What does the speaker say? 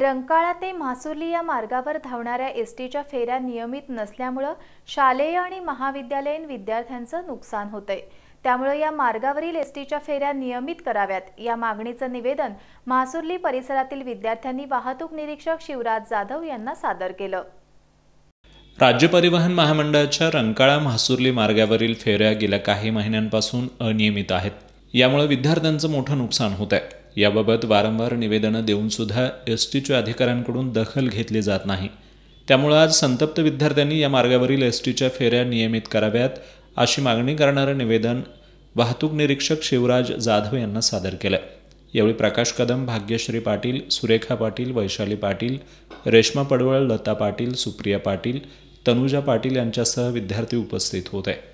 रंकाळा ते म्हासुर्ली या मार्गावर धावणाऱ्या एस टीच्या फेऱ्या नियमित नसल्यामुळं शालेय आणि महाविद्यालयीन विद्यार्थ्यांचं नुकसान होतंय त्यामुळे या मार्गावरील एस टीच्या फेऱ्या नियमित कराव्यात या मागणीचं निवेदन म्हासुर्ली परिसरातील विद्यार्थ्यांनी वाहतूक निरीक्षक शिवराज जाधव यांना सादर केलं राज्य परिवहन महामंडळाच्या रंकाळा म्हासुर्ली मार्गावरील फेऱ्या गेल्या काही महिन्यांपासून अनियमित आहेत यामुळे विद्यार्थ्यांचं मोठं नुकसान होत आहे याबाबत वारंवार निवेदनं देऊनसुद्धा एस टीच्या अधिकाऱ्यांकडून दखल घेतली जात नाही त्यामुळं आज संतप्त विद्यार्थ्यांनी या मार्गावरील एस टीच्या फेऱ्या नियमित कराव्यात अशी मागणी करणारं निवेदन वाहतूक निरीक्षक शिवराज जाधव यांना सादर केलं यावेळी प्रकाश कदम भाग्यश्री पाटील सुरेखा पाटील वैशाली पाटील रेश्मा पडवळ लता पाटील सुप्रिया पाटील तनुजा पाटील यांच्यासह विद्यार्थी उपस्थित होते